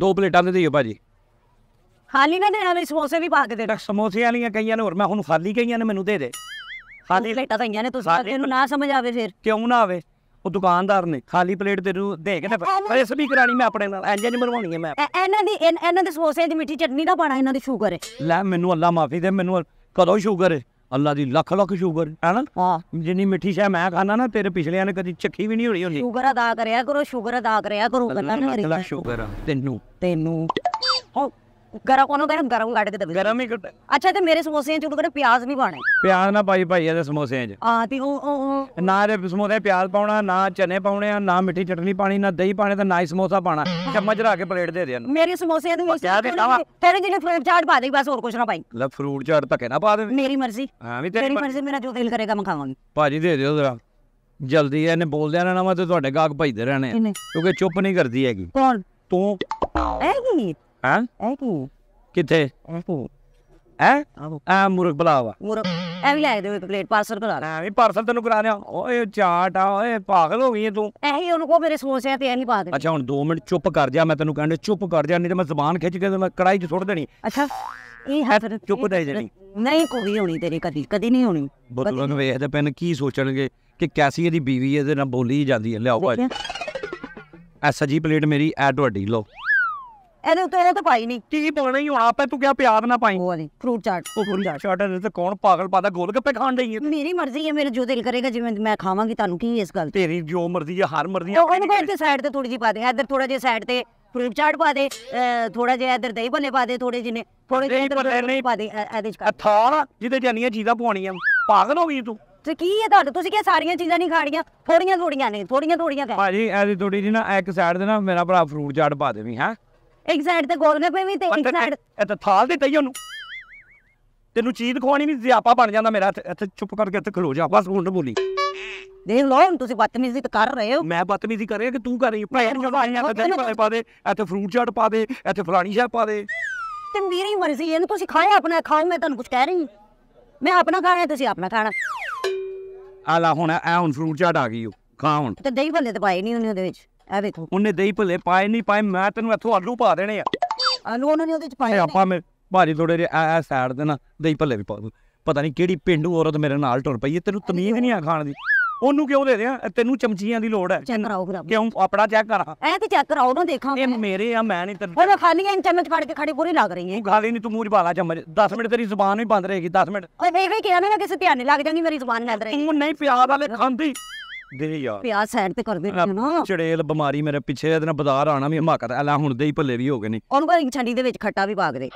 ਦੋ ਪਲੇਟਾਂ ਦੇ ਦਿਓ ਭਾਜੀ ਖਾਲੀ ਨਾ ਦੇਣਾ ਮੇਰੇ ਸਮੋਸੇ ਵੀ ਪਾ ਕੇ ਦੇ ਸਮੋਸੇ ਵਾਲੀਆਂ ਕਈਆਂ ਨੇ ਹੋਰ ਮੈਂ ਹੁਣ ਖਾਲੀ ਕਈਆਂ ਨੇ ਮੈਨੂੰ ਦੇ ਦੇ ਖਾਲੀ ਪਲੇਟਾਂ ਤਾਂ ਨੇ ਤੁਸੀਂ ਇਹਨੂੰ ਨਾ ਸਮਝ ਆਵੇ ਫਿਰ ਕਿਉਂ ਨਾ ਆਵੇ ਉਹ ਦੁਕਾਨਦਾਰ ਨੇ ਖਾਲੀ ਪਲੇਟ ਦੇ ਦੇ ਕੇ ਨਾ ਇਸ ਵੀ ਕਰਾਣੀ ਮੈਂ ਆਪਣੇ ਨਾਲ ਇੰਜ ਨਹੀਂ ਮਰਵਾਉਣੀ ਹੈ ਮੈਂ ਇਹਨਾਂ ਦੀ ਇਹਨਾਂ ਦੇ ਸਮੋਸੇ ਦੀ ਮਿੱਠੀ ਚਟਨੀ ਦਾ ਪਾਣਾ ਇਹਨਾਂ ਦੀ ਸ਼ੂਗਰ ਹੈ ਲੈ ਮੈਨੂੰ ਅੱਲਾ ਮਾਫੀ ਦੇ ਮੈਨੂੰ ਕਦੋਂ ਸ਼ੂਗਰ ਹੈ ਅੱਲਾ ਦੀ ਲੱਖ ਲੱਖ ਸ਼ੂਗਰ ਹੈ ਨਾ ਹਾਂ ਜਿੰਨੀ ਮਿੱਠੀ ਸ਼ੈ ਮੈਂ ਖਾਣਾ ਨਾ ਤੇਰੇ ਪਿਛਲਿਆਂ ਨੇ ਕਦੀ ਚੱਖੀ ਵੀ ਨਹੀਂ ਹੋਣੀ ਹੁੰਦੀ ਸ਼ੂਗਰ ਅਦਾ ਕਰਿਆ ਕਰੋ ਸ਼ੂਗਰ ਅਦਾ ਕਰਿਆ ਕਰੋ ਗੱਲਾਂ ਨਾ ਲੱਖ ਸ਼ੂਗਰ ਤੈਨੂੰ ਤੈਨੂੰ ਹੋ गरम कोनो गरम गरम काट के दबे गरम ही कट अच्छा ते तो मेरे समोसे हैं जो करे प्याज नहीं पाने प्याज ना पाई पाई है समोसे हैं हां ते तो ओ ओ ना रे समोसे प्याज पाउना ना चने पाउने ना मिठी चटनी पानी ना दही पाने ते तो ना ही समोसा पाना चम्मच रा के प्लेट दे दे मेरे समोसे हैं क्या देतावा तेरे जिने फ्रूट चाट पा दे बस और कुछ ना पाई ले फ्रूट चाट तक ना पा दे मेरी मर्जी हां भी तेरी मर्जी मेरा जो दिल करेगा मैं खावांगी भाजी दे दियो जरा ਜਲਦੀ ਇਹਨੇ ਬੋਲਦਿਆਂ ਰਹਿਣਾ ਵਾ ਤੇ ਤੁਹਾਡੇ ਗਾਹਕ ਭਜਦੇ ਰਹਿਣੇ ਕਿਉਂਕਿ ਚੁੱਪ ਨਹੀਂ ਕਰਦੀ ਹੈਗੀ ਕੌਣ ਤੂੰ ਐ ਹਾਂ ਐਤੂ ਕਿੱਥੇ ਆਪੂ ਹੈ ਆ ਮੁਰਗ ਬਲਾਵਾ ਮੁਰਗ ਐ ਵੀ ਲੈ ਦੇ ਪਲੇਟ ਪਾਰਸਲ ਕਰਾ ਰਹਾ ਵੀ ਪਾਰਸਲ ਤੈਨੂੰ ਕਰਾ ਲਿਆ ਓਏ ਚਾਟ ਆ ਓਏ ਪਾਗਲ ਹੋ ਗਈ ਤੂੰ ਐਹੀ ਉਹਨੂੰ ਕੋ ਮੇਰੇ ਸਮੋਸੇ ਤੇ ਐਹੀ ਪਾ ਦੇ ਅੱਛਾ ਹੁਣ 2 ਮਿੰਟ ਚੁੱਪ ਕਰ ਜਾ ਮੈਂ ਤੈਨੂੰ ਕਹਿੰਦੇ ਚੁੱਪ ਕਰ ਜਾ ਨਹੀਂ ਤੇ ਮੈਂ ਜ਼ਬਾਨ ਖਿੱਚ ਕੇ ਮੈਂ ਕੜਾਈ 'ਚ ਸੁੱਟ ਦੇਣੀ ਅੱਛਾ ਇਹ ਹਸਰ ਚੁੱਪ ਦੇ ਜਣੀ ਨਹੀਂ ਕੋਈ ਹੋਣੀ ਤੇਰੀ ਕਦੀ ਕਦੀ ਨਹੀਂ ਹੋਣੀ ਬਦਲਾਂ ਨੂੰ ਵੇਖਦੇ ਪੈਨ ਕੀ ਸੋਚਣਗੇ ਕਿ ਕੈਸੀ ਇਹਦੀ ਬੀਵੀ ਇਹਦੇ ਨਾਲ ਬੋਲੀ ਜਾਂਦੀ ਹੈ ਲਿਆਓ ਭਾਜੀ ਐ ਸਜੀ ਪਲੇਟ ਮੇਰੀ ਐ ਤੁਹਾਡੀ ਲੋ ਇਹਦੇ ਉੱਤੇ ਇਹਨੇ ਤਾਂ ਪਾਈ ਨਹੀਂ ਕੀ ਪਾਣਾ ਹੀ ਹੁਣ ਆਪੇ ਤੂੰ ਕਿਹਾ ਪਿਆਰ ਨਾ ਪਾਈ ਉਹ ਵਾਲੀ ਫਰੂਟ ਚਾਟ ਉਹ ਫਰੂਟ ਚਾਟ ਇਹਦੇ ਤੇ ਕੌਣ ਪਾਗਲ ਪਾਦਾ ਗੋਲ ਗੱਪੇ ਖਾਣ ਹੀ ਹੈ ਮੇਰੀ ਮਰਜ਼ੀ ਹੈ ਮੇਰੇ ਜੋ ਦਿਲ ਕਰੇਗਾ ਜਿਵੇਂ ਮੈਂ ਖਾਵਾਂਗੀ ਤੁਹਾਨੂੰ ਕੀ ਇਸ ਗੱਲ ਤੇਰੀ ਜੋ ਮਰਜ਼ੀ ਹੈ ਹਰ ਮਰਜ਼ੀ ਹੈ ਨਾ ਕੋਈ ਤੇ ਸਾਈਡ ਤੇ ਥੋੜੀ ਜੀ ਪਾ ਦੇ ਇੱਧਰ ਥੋੜਾ ਜਿਹਾ ਸਾਈਡ ਤੇ ਫਰੂਟ ਚਾਟ ਪਾ ਦੇ ਥੋੜਾ ਜਿਹਾ ਇੱਧਰ ਦਹੀਂ ਭੱਲੇ ਪਾ ਦੇ ਥੋੜੇ ਜਿਨੇ ਥੋੜੇ ਜਿਹੇ ਇੱਧਰ ਪਾ ਦੇ ਇਹਦੇ ਚ ਥਾਲ ਜਿਹਦੇ ਜਾਨੀਆਂ ਚੀਜ਼ਾਂ ਪਵਾਉਣੀਆਂ ਪਾਗਲ ਹੋ ਗਈ ਤੂੰ ਤੇ ਕੀ ਹੈ ਤੁਹਾਡੇ ਤੁਸੀਂ ਕਿਹਾ ਸਾਰੀਆਂ ਚੀਜ਼ਾਂ ਨਹੀਂ ਖਾੜੀਆਂ ਥੋੜੀਆਂ ਥੋੜੀਆਂ ਨੇ ਥੋੜੀਆਂ ਥੋੜੀਆਂ ਕਾ ਭਾਜੀ ਐਸੀ ਥੋੜੀ ਜੀ ਨਾ ਇੱਕ ਸਾਈਡ ਦੇ ਨਾ ਮੇਰਾ ਭਰਾ ਫਰੂਟ ਚਾਟ ਪਾ ਦੇਵੀਂ ਹੈ ਇੱਕ ਸਾਈਡ ਤੇ ਗੋਲਗੱਪੇ ਵੀ ਤੇ ਇੱਕ ਸਾਈਡ ਇਹ ਤਾਂ ਥਾਲ ਦਿੱਤਾ ਹੀ ਉਹਨੂੰ ਤੈਨੂੰ ਚੀਜ਼ ਖਵਾਣੀ ਨਹੀਂ ਜ਼ਿਆਪਾ ਬਣ ਜਾਂਦਾ ਮੇਰਾ ਇੱਥੇ- ਚੁੱਪ ਕਰਕੇ ਇੱਥੇ ਖਲੋ ਜਾ ਬਸ ਹੁਣ ਨਾ ਬੋਲੀ ਦੇਖ ਲਓ ਹੁਣ ਤੁਸੀਂ ਬਦਤਮੀਜ਼ੀ ਤਾਂ ਕਰ ਰਹੇ ਹੋ ਮੈਂ ਬਦਤਮੀਜ਼ੀ ਕਰ ਰਿਹਾ ਕਿ ਤੂੰ ਕਰ ਰਹੀ ਹੈ ਭੈਣ ਜਦੋਂ ਆਈਆਂ ਤਾਂ ਦਹੀਂ ਪਾਲੇ ਪਾ ਦੇ ਇੱਥੇ ਫਰੂਟ ਚਾਟ ਪਾ ਦੇ ਇੱਥੇ ਫਲਾਣੀ ਸ਼ਾਹ ਪਾ ਦੇ ਤੇ ਮੇਰੀ ਮਰਜ਼ੀ ਇਹਨੂੰ ਤੁਸੀਂ ਖਾਏ ਆਪਣਾ ਖਾਓ ਮੈਂ ਤੁਹਾਨੂੰ ਕੁਝ ਕਹਿ ਰਹੀ ਮੈਂ ਆਪਣਾ ਖਾਣਾ ਤੁਸੀਂ ਆਪਣਾ ਖਾਣਾ ਆ ਲਾ ਹੁਣ ਐ ਹੁਣ ਫਰੂਟ ਚਾਟ ਆ ਗਈ ਉਹ ਖਾ ਹੁਣ ਤੇ ਦਹੀਂ ਭੱਲੇ ਤੇ ਪਾਏ ਨਹੀਂ ਉਹਨੇ ਉਹਦੇ ਵਿੱਚ ਆ ਵੇਖੋ ਉਹਨੇ ਦਹੀਂ ਭੱਲੇ ਪਾਏ ਨਹੀਂ ਪਾਏ ਮੈਂ ਤੈਨੂੰ ਇੱਥੋਂ ਆਲੂ ਪਾ ਦੇਣੇ ਆ ਆਲੂ ਉਹਨਾਂ ਨੇ ਉਹਦੇ ਚ ਪਾਏ ਆਪਾਂ ਮੇ ਭਾਜੀ ਥੋੜੇ ਜਿਹੇ ਐ ਸਾਈਡ ਦੇ ਨਾ ਦਹੀਂ ਭੱਲੇ ਵੀ ਪਾ ਦੂੰ ਪਤਾ ਨਹੀਂ ਕਿਹੜੀ ਪਿੰਡੂ ਔਰਤ ਮੇਰੇ ਨਾਲ ਟੁਰ ਪਈ ਹੈ ਤੈਨੂੰ ਤਮੀਜ਼ ਨਹੀਂ ਆ ਖਾਣ ਦੀ ਉਹਨੂੰ ਕਿਉਂ ਦੇ ਦਿਆਂ ਤੈਨੂੰ ਚਮਚੀਆਂ ਦੀ ਲੋੜ ਹੈ ਚੈੱਕ ਕਰਾਓ ਖਰਾਬ ਕਿਉਂ ਆਪਣਾ ਚੈੱਕ ਕਰਾ ਐ ਤੇ ਚੈੱਕ ਕਰਾਓ ਨਾ ਦੇਖਾਂ ਇਹ ਮੇਰੇ ਆ ਮੈਂ ਨਹੀਂ ਤੈਨੂੰ ਉਹ ਮੈਂ ਖਾਣੀ ਐਂ ਚਮਚ ਫੜ ਕੇ ਖੜੀ ਪੂਰੀ ਲੱਗ ਰਹੀ ਹੈ ਗਾਲੀ ਨਹੀਂ ਤੂੰ ਮੂੰਹ 'ਚ ਪਾ ਚਮਚ 10 ਮਿੰਟ ਤੇਰੀ ਜ਼ੁਬਾਨ ਵੀ ਬੰਦ ਰਹੇਗੀ 10 ਮਿੰਟ ਓਏ ਵੇਖ ਵੇਖ ਕੇ ਐਵੇਂ ਨਾ ਕਿਸੇ ਧਿਆਨ ਨਹੀਂ ਲੱਗ ਜਾਂਦੀ ਮੇਰੀ ਜ਼ੁਬਾਨ ਨਾਲ ਰਹੀ ਤੂੰ ਨਹੀਂ ਪਿਆਰ ਵਾਲੇ ਖਾਂਦੀ ਦੇ ਯਾਰ ਪਿਆ ਸਾਈਡ ਤੇ ਕਰਦੇ ਨੇ ਨਾ ਚੜੇਲ ਬਿਮਾਰੀ ਮੇਰੇ ਪਿੱਛੇ ਇਹਦੇ ਨਾਲ ਬਾਜ਼ਾਰ ਆਣਾ ਵੀ ਹਮਾਕਤ ਐਲਾ ਹੁਣ ਦੇ ਹੀ ਭੱਲੇ ਵੀ ਹੋ ਗਏ ਨੇ ਉਹਨੂੰ ਕੋਈ ਛੰਡੀ ਦੇ ਵਿੱਚ ਖੱਟਾ ਵੀ ਪਾ ਦੇ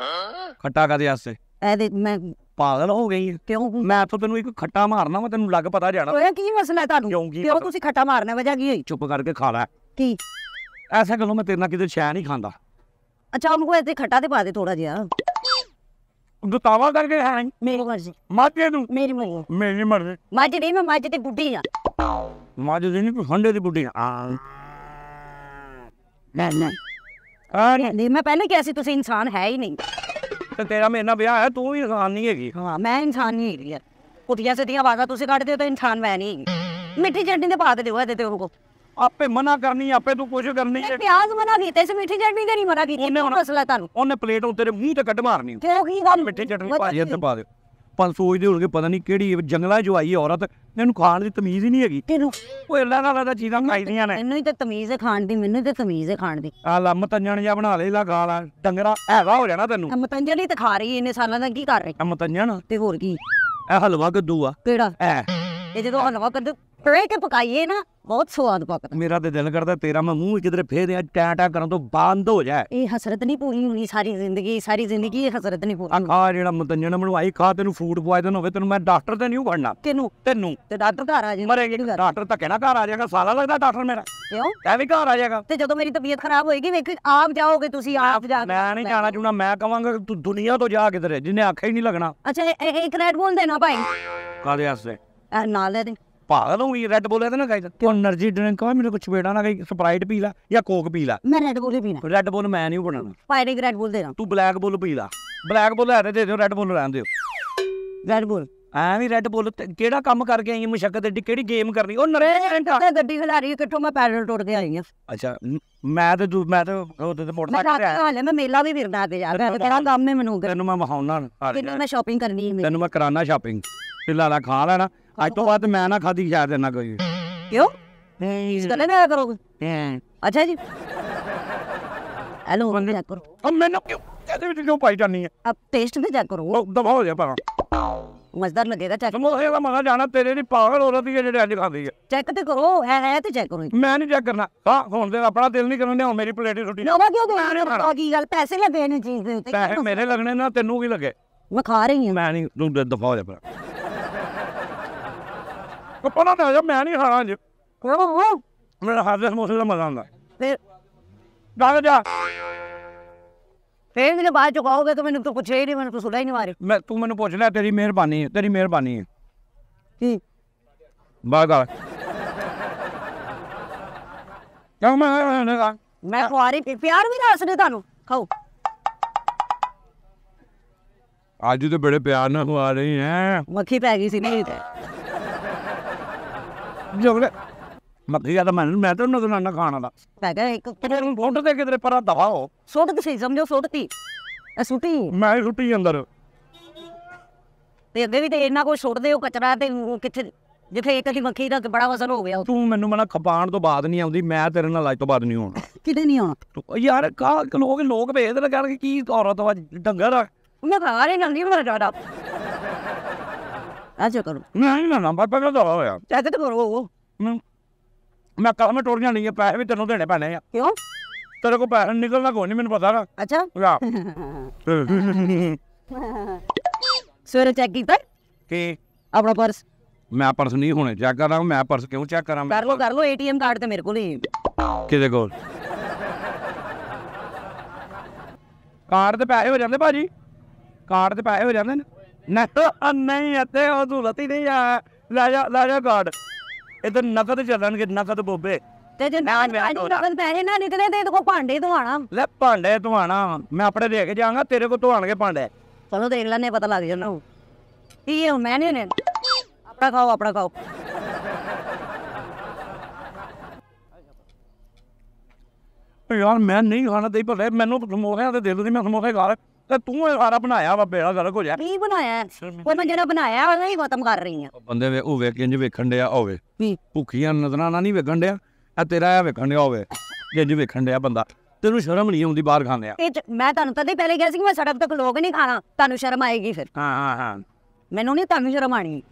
ਖੱਟਾ ਕਾਦੇ ਆਸੇ ਇਹਦੇ ਮੈਂ ਪਾਗਲ ਹੋ ਗਈ ਕਿਉਂ ਮੈਂ ਤਾਂ ਤੈਨੂੰ ਇੱਕ ਖੱਟਾ ਮਾਰਨਾ ਵਾ ਤੈਨੂੰ ਲੱਗ ਪਤਾ ਜਾਣਾ ਓਏ ਕੀ ਮਸਲਾ ਹੈ ਤੁਹਾਨੂੰ ਕਿਉਂ ਤੁਸੀਂ ਖੱਟਾ ਮਾਰਨਾ ਵਜਾ ਕੀ ਹੋਈ ਚੁੱਪ ਕਰਕੇ ਖਾ ਲੈ ਕੀ ਐਸਾ ਗੱਲੋਂ ਮੈਂ ਤੇਰੇ ਨਾਲ ਕਿਤੇ ਸ਼ੈ ਨਹੀਂ ਖਾਂਦਾ ਅੱਛਾ ਉਹਨੂੰ ਕੋਈ ਤੇ ਖੱਟਾ ਤੇ ਪਾ ਦੇ ਥੋੜਾ ਜਿਹਾ ਦੁਤਾਵਾ ਕਰਕੇ ਹੈ ਮੇਰੀ ਮਰਜ਼ੀ ਮਾਤੇ ਨੂੰ ਮੇਰੀ ਮਰਜ਼ੀ ਮੇਰੀ ਮਰਜ਼ੀ ਮਾਝੇ ਨਹੀਂ ਮੈਂ ਮਾਝੇ ਤੇ ਗੁੱਡੀ ਆ మాది హండ్రెడ్ बुटी नहीं नहीं और हाँ। नहीं मैं पहले कैसी तुसी इंसान है ही नहीं ਤੇ ਤੇਰਾ ਮੇਰੇ ਨਾਲ ਵਿਆਹ ਹੈ ਤੂੰ ਵੀ ਇਨਸਾਨ ਨਹੀਂ ਹੈਗੀ हाँ मैं इंसान नहीं हेगी यार कुटिया सीधियां आवाजा तुसी कट दे तो इंसान मैं नहीं मिठी चटनी ते पा दे दियो ते उनको ਆਪੇ ਮਨਾ ਕਰਨੀ ਆਪੇ ਤੂੰ ਕੁਛ ਕਰਨੀ ਹੈ। प्याज मना कीते से मीठी चटनी ते नहीं मना कीती ਉਹਨੇ ਹੁਣ- मसला ਤੁਹਾਨੂੰ ਉਹਨੇ ਪਲੇਟ ਉਹ ਤੇਰੇ ਮੂੰਹ ਤੇ ਕੱਢ ਮਾਰਨੀ ਤੇ ਉਹ ਕੀ ਗੱਲ ਮਿੱਠੀ ਚਟਨੀ ਪਾ ਦੇ ਤੇ ਪਾ ਦੇ 500 ਇਹਦੇ ਹੋਣਗੇ ਪਤਾ ਨਹੀਂ ਕਿਹੜੀ ਜੰਗਲਾਂ 'ਚੋਂ ਆਈ ਔਰਤ ਇਹਨੂੰ ਖਾਣ ਦੀ ਤਮੀਜ਼ ਹੀ ਨਹੀਂ ਹੈਗੀ ਤੈਨੂੰ ਉਹ ਇਲਾ ਨਾਲ ਦਾ ਚੀਜ਼ਾਂ ਖਾਈਦੀਆਂ ਨੇ ਮੈਨੂੰ ਹੀ ਤਾਂ ਤਮੀਜ਼ ਹੈ ਖਾਣ ਦੀ ਮੈਨੂੰ ਤੇ ਤਮੀਜ਼ ਹੈ ਖਾਣ ਦੀ ਆ ਲੰਮ ਤੰਜਣ ਜਾਂ ਬਣਾ ਲੈ ਲਾ ਖਾ ਲਾ ਡੰਗਰਾ ਹੈਵਾ ਹੋ ਜਾਣਾ ਤੈਨੂੰ ਮਤੰਜਣ ਹੀ ਤਾਂ ਖਾ ਰਹੀ ਇਹਨੇ ਸਾਲਾਂ ਦਾ ਕੀ ਕਰ ਰਹੀ ਮਤੰਜਣ ਤੇ ਹੋਰ ਕੀ ਇਹ ਹਲਵਾ ਕੱਦੂ ਆ ਕਿਹੜਾ ਐ ਇਹ ਜਦੋਂ ਹਲਵਾ ਕੱਦੂ ਤੜੇ ਕੇ ਪਕਾਈਏ ਨਾ ਬਹੁਤ ਸਵਾਦ ਪੱਕਦਾ ਮੇਰਾ ਤੇ ਦਿਲ ਕਰਦਾ ਤੇਰਾ ਮੈਂ ਮੂੰਹ ਕਿਧਰੇ ਫੇਰ ਜਾਂ ਟਾਟਾ ਕਰਨ ਤੋਂ ਬੰਦ ਹੋ ਜਾਏ ਇਹ ਹਸਰਤ ਨਹੀਂ ਪੂਰੀ ਹੋਣੀ ਸਾਰੀ ਜ਼ਿੰਦਗੀ ਸਾਰੀ ਜ਼ਿੰਦਗੀ ਇਹ ਹਸਰਤ ਨਹੀਂ ਪੂਰੀ ਹੋਣੀ ਆ ਜਿਹੜਾ ਮਤੰਜਣ ਬਣਵਾਈ ਖਾ ਤੈਨੂੰ ਫੂਡ ਪੋਇਜ਼ਨ ਹੋਵੇ ਤੈਨੂੰ ਮੈਂ ਡਾਕਟਰ ਤੇ ਨਹੀਂ ਬਣਨਾ ਤੈਨੂੰ ਤੈਨੂੰ ਤੇ ਡਾਕਟਰ ਘਰ ਆ ਜਾਏ ਮਰੇਗੇ ਡਾਕਟਰ ਤਾਂ ਕਹਿਣਾ ਘਰ ਆ ਜਾਏਗਾ ਸਾਲਾ ਲੱਗਦਾ ਡਾਕਟਰ ਮੇਰਾ ਕਿਉਂ ਐ ਵੀ ਘਰ ਆ ਜਾਏਗਾ ਤੇ ਜਦੋਂ ਮੇਰੀ ਤਬੀਅਤ ਖਰਾਬ ਹੋਏਗੀ ਵੇਖ ਆਪ ਜਾਓਗੇ ਤੁਸੀਂ ਆਪ ਜਾ ਮੈਂ ਨਹੀਂ ਜਾਣਾ ਜੁਣਾ ਮੈਂ ਕਹਾਂਗਾ ਤੂੰ ਦੁਨੀਆ ਤੋਂ ਜਾ ਕਿਧਰੇ ਜਿੰਨੇ ਆਖੇ ਹੀ ਨਹੀਂ ਲੱਗਣਾ ਅੱਛਾ ਇੱਕ ਰੈਡ ਬੋਲ ਦੇਣਾ ਭਾਈ ਕਾਦੇ ਵਾਸਤੇ ਨਾਲੇ ਦੇ पागल हो गई रेड बुल है ना गाइस तो एनर्जी ड्रिंक में मेरे कुछ बेड़ा ना कहीं स्प्राइट पी ला या कोक पी ला मैं रेड बुल ही पीना रेड बुल मैं नहीं बनाना फायरिंग रेड बुल दे रहा तू ब्लैक बुल पी ला ब्लैक बुल है दे दो रेड बुल रहने दो रेड बुल ਐਵੇਂ ਰੈੱਡ ਬੁੱਲ ਕਿਹੜਾ ਕੰਮ ਕਰਕੇ ਆਈ ਮੁਸ਼ਕਲ ਦੀ ਕਿਹੜੀ ਗੇਮ ਕਰਨੀ ਉਹ ਨਰੇਂਟਾ ਤੇ ਗੱਡੀ ਖਿਲਾ ਰਹੀ ਕਿੱਥੋਂ ਮੈਂ ਪੈਡਲ ਟੁੱਟ ਕੇ ਆਈ ਆ ਅੱਛਾ ਮੈਂ ਤੇ ਮੈਂ ਤੇ ਉਹਦੇ ਤੇ ਮੋਟਰਸਾਈਕਲ ਤੇ ਹਾਲੇ ਮੈਂ ਮੇਲਾ ਵੀ ਫਿਰਦਾ ਤੇ ਯਾਰ ਕਿਹੜਾ ਕੰਮ ਹੈ ਮੈਨੂੰ ਤੈਨੂੰ ਮੈਂ ਮਹਾਉਣਾ ਤੈਨੂੰ ਮੈਂ ਸ਼ਾਪਿੰਗ ਕਰਨੀ ਹੈ ਤੈਨੂੰ ਮੈਂ ਕਰਾਨਾ ਸ਼ਾਪਿੰਗ ਤੇ ਲਾਲਾ ਖਾ ਲੈਣਾ आज तो बात मैं ना खाती खिला देना कोई क्यों चले ना करोगे अच्छा जी हेलो चेक करो अब मैंने क्यों कहते भी क्यों पाई जानी है अब टेस्ट में चेक करो दबाओ जा पा मजेदार लगेगा चेक समोसे का मजा जाना तेरे नहीं पागल हो रही है जेडे अज खाती है चेक तो करो है है तो चेक करो मैं नहीं चेक करना हां हुन ते अपना दिल नहीं करने हुन मेरी प्लेट रोटी ना क्यों दे की गल पैसे लगे ने चीज पैसे मेरे लगने ना तेनू की लगे मैं खा रही हूं मैं नहीं तू दफा हो जा ਉਹ ਪਤਾ ਨਾ ਜਾ ਮੈਂ ਨਹੀਂ ਖਾਣਾ ਅੱਜ ਮੇਰਾ ਹਾਜ਼ਰ ਸਮੋਸੇ ਦਾ ਮਜ਼ਾ ਆਉਂਦਾ फिर गाने जा फिर मेरे बाद चुकाओगे तो मैंने तो पूछा ही नहीं मैंने तो सुना ही नहीं मारे ਮੈਂ ਤੂੰ ਮੈਨੂੰ ਪੁੱਛ ਲੈ ਤੇਰੀ ਮਿਹਰਬਾਨੀ ਹੈ ਤੇਰੀ ਮਿਹਰਬਾਨੀ ਹੈ कि ਬਾਹਰ ਗਾ ਕਿਉਂ ਮੈਂ ਉਹਨੇ ਕਹਾ मैं खुआरी पी प्यार भी रस ने थानू खाओ आज तो बड़े प्यार ना आ रही हैं मक्खी पै गई सी नहीं ते ജോലെ മധ്യകാല മനസ്സിലാക്കുന്നത് തന്നെ കാണണം വോട്ടത്തേക്കെതിരെ പറ ദവാവോ सोडती सही समझो सोडती ਇਹ ਸੁੱਟੀ ਮੈਂ ਛੁੱਟੀ ਅੰਦਰ ਤੇ ਅੱਗੇ ਵੀ ਤੇ ਇੰਨਾ ਕੁਝ ਸੁੱਟਦੇ ਹੋ ਕਚਰਾ ਤੇ ਉਹ ਕਿੱਥੇ ਜਿੱਥੇ ਇੱਕ ਦੀ ਮੱਖੀ ਦਾ ਬੜਾ ਵਜ਼ਨ ਹੋ ਗਿਆ ਤੂੰ ਮੈਨੂੰ ਮਨਾ ਖਪਾਣ ਤੋਂ ਬਾਅਦ ਨਹੀਂ ਆਉਂਦੀ ਮੈਂ ਤੇਰੇ ਨਾਲ ਅੱਜ ਤੋਂ ਬਾਅਦ ਨਹੀਂ ਹੋਣਾ ਕਿਤੇ ਨਹੀਂ ਆ ਤੂੰ- ਯਾਰ ਕਾ ਲੋਕ ਲੋਕ ਵੇਖਦੇ ਨੇ ਕਰਕੇ ਕੀ ਔਰਤ ਵਾ ਡੰਗਰ ਆ ਮੈਂ ਘਰ ਹੀ ਨੰਦੀ ਮੇਰਾ ਜ਼ਿਆਦਾ ऐसे करो नहीं ना नंबर पे तो हो यार ऐसे तो करो वो हम्म। मैं कल में टोरियां नहीं है पैसे भी तेनों देने पैने यार क्यों तेरे को पैसे निकलना को नहीं मैंने पता ना अच्छा या सवेरे चेक कीता कि अपना पर्स मैं पर्स नहीं होने चेक कर रहा हूं मैं पर्स क्यों चेक कर रहा हूं कर लो कर लो एटीएम कार्ड तो मेरे को नहीं किदे कोल कार्ड ਤੇ ਪੈਸੇ ਹੋ ਜਾਂਦੇ ਭਾਜੀ ਕਾਰਡ ਤੇ ਪੈਸੇ ਹੋ ਜਾਂਦੇ ਨੇ नहीं अते वो सहूलत ही नहीं है ला जा ला जा कार्ड इधर नकद चलनगे नकद बोबे ਤੇ ਜੇ ਮੈਂ ਅੱਜ ਪੈਸੇ ਨਾ ਨਿਕਲੇ ਤੇ ਕੋ ਭਾਂਡੇ ਧਵਾਣਾ ਲੈ ਭਾਂਡੇ ਧਵਾਣਾ ਮੈਂ ਆਪਣੇ ਲੈ ਕੇ ਜਾਵਾਂਗਾ ਤੇਰੇ ਕੋ ਧਵਾਣਗੇ ਭਾਂਡੇ ਚਲੋ ਦੇਖ ਲੈਨੇ ਪਤਾ ਲੱਗ ਜਾਣਾ ਇਹ ਮੈਂ ਨਹੀਂ ਨੇ ਆਪਣਾ ਖਾਓ ਆਪਣਾ ਖਾਓ ਯਾਰ ਮੈਂ ਨਹੀਂ ਖਾਣਾ ਤੇ ਭਲੇ ਮੈਨੂੰ ਸਮੋਸੇ ਤੇ ਦੇ ਦੋ ਨਹੀਂ ਮੈਂ ਸਮੋਸੇ ਖਾ ਰਿਹਾ ਤੇ ਤੂੰ ਇਹ ਸਾਰਾ ਬਣਾਇਆ ਵਾ ਬੇੜਾ ਗਰਕ ਹੋ ਜਾ ਨਹੀਂ ਬਣਾਇਆ ਉਹ ਮੈਂ ਜਿਹੜਾ ਬਣਾਇਆ ਉਹ ਨਹੀਂ ਖਤਮ ਕਰ ਰਹੀ ਆ ਬੰਦੇ ਵੇ ਉਹ ਵੇ ਇੰਜ ਵੇਖਣ ਡਿਆ ਹੋਵੇ ਭੁੱਖੀਆਂ ਨਜ਼ਰਾਂ ਨਾਲ ਨਹੀਂ ਵੇਖਣ ਡਿਆ ਆ ਤੇਰਾ ਆ ਵੇਖਣ ਡਿਆ ਹੋਵੇ ਇੰਜ ਵੇਖਣ ਡਿਆ ਬੰਦਾ ਤੈਨੂੰ ਸ਼ਰਮ ਨਹੀਂ ਆਉਂਦੀ ਬਾਹਰ ਖਾਂਦੇ ਆ ਮੈਂ ਤੁਹਾਨੂੰ ਤਾਂ ਪਹਿਲੇ ਕਿਹਾ ਸੀ ਕਿ ਮੈਂ ਸੜਕ ਤੱਕ ਲੋਕ ਨਹੀਂ ਖਾਣਾ ਤੁਹਾਨੂੰ ਸ਼ਰਮ ਆਏਗੀ ਫਿਰ ਹਾਂ ਹਾਂ ਹਾਂ ਮੈਨੂੰ ਨਹੀਂ ਤੁਹਾਨੂੰ ਸ਼ਰਮ ਆਣੀ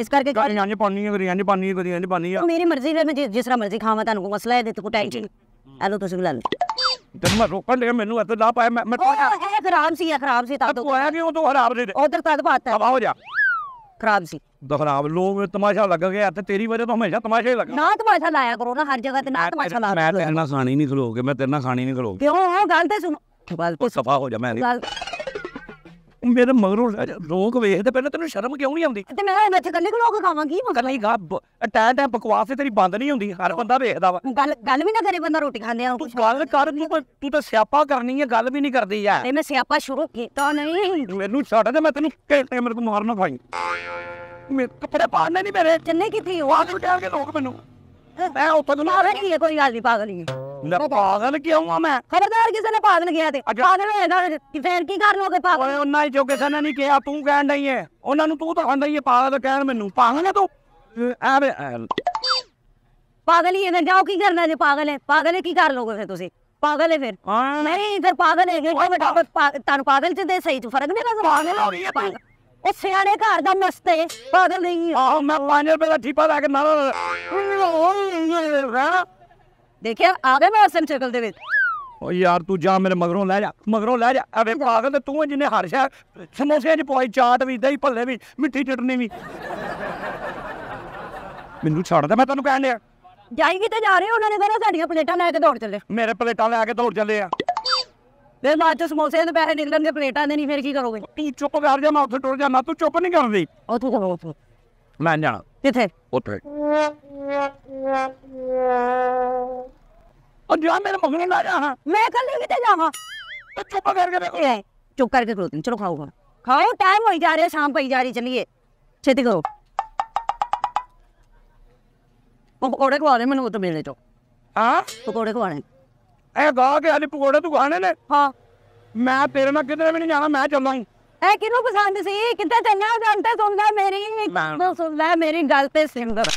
ਇਸ ਕਰਕੇ ਕਰੀ ਨਹੀਂ ਪਾਣੀ ਹੈ ਕਰੀ ਨਾ ਪਾਣੀ ਹੈ ਕਰੀ ਨਾ ਪਾਣੀ ਆ ਮੇਰੀ ਮਰਜ਼ੀ ਨਾਲ ਮੈਂ ਜਿਸ ਤਰ੍ਹਾਂ ਮਰਜ਼ੀ ਖਾਵਾਂ ਤੁਹਾਨੂੰ ਕੋਈ ਮਸਲਾ ਹੈ ਦਿੱਤ ਕੋਈ ਟੈਂਸ਼ਨ ਆ ਲੋ ਤੁਸੀਂ ਲੈ ਲਓ ਜਦ ਮੈਂ ਰੋਕਣ ਲਿਆ ਮੈਨੂੰ ਇੱਥੇ ਨਾ ਪਾਇਆ ਮੈਂ ਮੈਂ ਉਹ ਇਹ ਖਰਾਬ ਸੀ ਇਹ ਖਰਾਬ ਸੀ ਤਾਂ ਤੂੰ ਆਇਆ ਕਿਉਂ ਤੂੰ ਖਰਾਬ ਦੇ ਉਧਰ ਤਦ ਬਾਤ ਹੈ ਹਵਾ ਹੋ ਜਾ ਖਰਾਬ ਸੀ ਖਰਾਬ ਲੋਕ ਤਮਾਸ਼ਾ ਲੱਗ ਗਿਆ ਤੇ ਤੇਰੀ ਵਜ੍ਹਾ ਤੋਂ ਹਮੇਸ਼ਾ ਤਮਾਸ਼ਾ ਹੀ ਲੱਗਾ ਨਾ ਤਮਾਸ਼ਾ ਲਾਇਆ ਕਰੋ ਨਾ ਹਰ ਜਗ੍ਹਾ ਤੇ ਨਾ ਤਮਾਸ਼ਾ ਲਾ ਮੈਂ ਤੇਰੇ ਨਾਲ ਖਾਣੀ ਨਹੀਂ ਖਲੋਗੇ ਮੈਂ ਤੇਰੇ ਨਾਲ ਸਾਣੀ ਨਹੀਂ ਖਲੋਗੇ ਕਿਉਂ ਗੱਲ ਤੇ ਸੁਣੋ ਗੱਲ ਸਫਾ ਹੋ ਜਾ ਮੈਂ ਗੱਲ ਮੇਰੇ ਮਗਰੋਂ ਲੋਕ ਵੇਖਦੇ ਪਹਿਲਾਂ ਤੈਨੂੰ ਸ਼ਰਮ ਕਿਉਂ ਨਹੀਂ ਆਉਂਦੀ ਤੇ ਮੈਂ ਇੱਥੇ ਕੱਲੇ ਕੋ ਲੋਕ ਖਾਵਾਂਗੀ ਮਗਰ ਨਹੀਂ ਗੱਬ ਟਾਂ ਟਾਂ ਬਕਵਾਸ ਤੇਰੀ ਬੰਦ ਨਹੀਂ ਹੁੰਦੀ ਹਰ ਬੰਦਾ ਵੇਖਦਾ ਵਾ ਗੱਲ ਗੱਲ ਵੀ ਨਾ ਕਰੇ ਬੰਦਾ ਰੋਟੀ ਖਾਂਦੇ ਆ ਤੂੰ ਗੱਲ ਕਰ ਤੂੰ ਤੂੰ ਤਾਂ ਸਿਆਪਾ ਕਰਨੀ ਹੈ ਗੱਲ ਵੀ ਨਹੀਂ ਕਰਦੀ ਯਾਰ ਨਹੀਂ ਮੈਂ ਸਿਆਪਾ ਸ਼ੁਰੂ ਕੀਤਾ ਨਹੀਂ ਮੈਨੂੰ ਛੱਡ ਦੇ ਮੈਂ ਤੈਨੂੰ ਕਹਿੰਦਾ ਮੇਰੇ ਤੋਂ ਮਾਰਨਾ ਫਾਈ ਮੇਰੇ ਕੱਪੜੇ ਪਾਣੇ ਨਹੀਂ ਮੇਰੇ ਚੰਨੇ ਕਿੱਥੇ ਹੋ ਆ ਤੂੰ ਟਾਂ ਕੇ ਲੋਕ ਮੈਨੂੰ ਮੈਂ ਉੱਥੇ ਤੋਂ ਨਾ ਰਹੀ ਕੋਈ ਗੱਲ ਨਹੀਂ ਪਾਗਲ ਨਹੀਂ पागल क्यों हूं मैं खबरदार किसी ने पागल किया थे पागल है फिर की कर लोगे पागल ਉਹਨਾਂ ਹੀ ਜੋ ਕਿਸੇ ਨੇ ਨਹੀਂ ਕਿਹਾ ਤੂੰ ਕਹਿਣ ਡਈ ਏ ਉਹਨਾਂ ਨੂੰ ਤੂੰ ਤਾਂ ਕਹਿੰਦਾ ਹੀ ਏ ਪਾਗਲ ਕਹਿਣ ਮੈਨੂੰ ਪਾਗਲ पागल ही है जाओ की करना जो पागल है पागल है की कर लोगे फिर तुसी पागल है फिर नहीं फिर पागल है तानू पागल च दे सही च फर्क नहीं लगदा पागल हो रही है पागल ਉਹ ਸਿਆਣੇ ਘਰ ਦਾ ਮਸਤੇ ਪਾਗਲ ਨਹੀਂ ਆਹੋ ਮੈਂ 5 ਦੇਖਿਆ ਆਵੇ ਮੈਂ ਅਸਮ ਚਕਲ ਦੇ ਵਿੱਚ ਓ ਯਾਰ ਤੂੰ ਜਾ ਮੇਰੇ ਮਗਰੋਂ ਲੈ ਜਾ ਮਗਰੋਂ ਲੈ ਜਾ ਅਵੇ ਪਾਗਲ ਤੇ ਤੂੰ ਜਿੰਨੇ ਹਰ ਸ਼ਾ ਸਮੋਸੇ ਚ ਪਾਈ ਚਾਟ ਵੀ ਦਹੀਂ ਭੱਲੇ ਵੀ ਮਿੱਠੀ ਚਟਨੀ ਵੀ ਮੈਨੂੰ ਛੱਡ ਦੇ ਮੈਂ ਤੈਨੂੰ ਕਹਿਣ ਲਿਆ ਜਾਈ ਕਿਤੇ ਜਾ ਰਹੇ ਉਹਨਾਂ ਨੇ ਕਹਿੰਦਾ ਸਾਡੀਆਂ ਪਲੇਟਾਂ ਲੈ ਕੇ ਦੌੜ ਚੱਲੇ ਮੇਰੇ ਪਲੇਟਾਂ ਲੈ ਕੇ ਦੌੜ ਚੱਲੇ ਆ ਵੇ ਮਾਂ ਚ ਸਮੋਸੇ ਦੇ ਪੈਸੇ ਨਿਕਲਣਗੇ ਪਲੇਟਾਂ ਦੇ ਨਹੀਂ ਫਿਰ ਕੀ ਕਰੋਗੇ ਤੂੰ ਚੁੱਪ ਕਰ ਜਾ ਮੈਂ ਉੱਥੇ ਟੁਰ ਜਾਣਾ ਤੂੰ ਚੁੱਪ ਨਹੀਂ ਕਰਦੀ ਉੱਥੇ ਚਲੋ ਉੱਥੇ ਮੈਂ ਜਾਣਾ तिथे और जो मेरे मगनी ना जहाँ मैं कर लेगी तो जहाँ तो चुप करके देखो ये चुप करके करो तुम चलो खाओ खाओ खाओ टाइम हो जा रहा है शाम पे जा रही चलिए छेती करो पकौड़े खवा रहे मैंने वो तो मेरे तो हाँ पकौड़े खवा रहे ए गाँव के खाली पकौड़े तू खाने ने हाँ मैं तेरे ना किधर भी नहीं जाना मैं चल रहा ਐ ਕਿਨੂੰ ਪਸੰਦ ਸੀ ਕਿੱਥੇ ਚੰਗਾ ਜਾਂਦਾ ਸੁਣਦਾ ਮੇਰੀ ਸੁਣਦਾ ਮੇਰੀ ਗੱਲ ਤੇ ਸਿੰਦਰ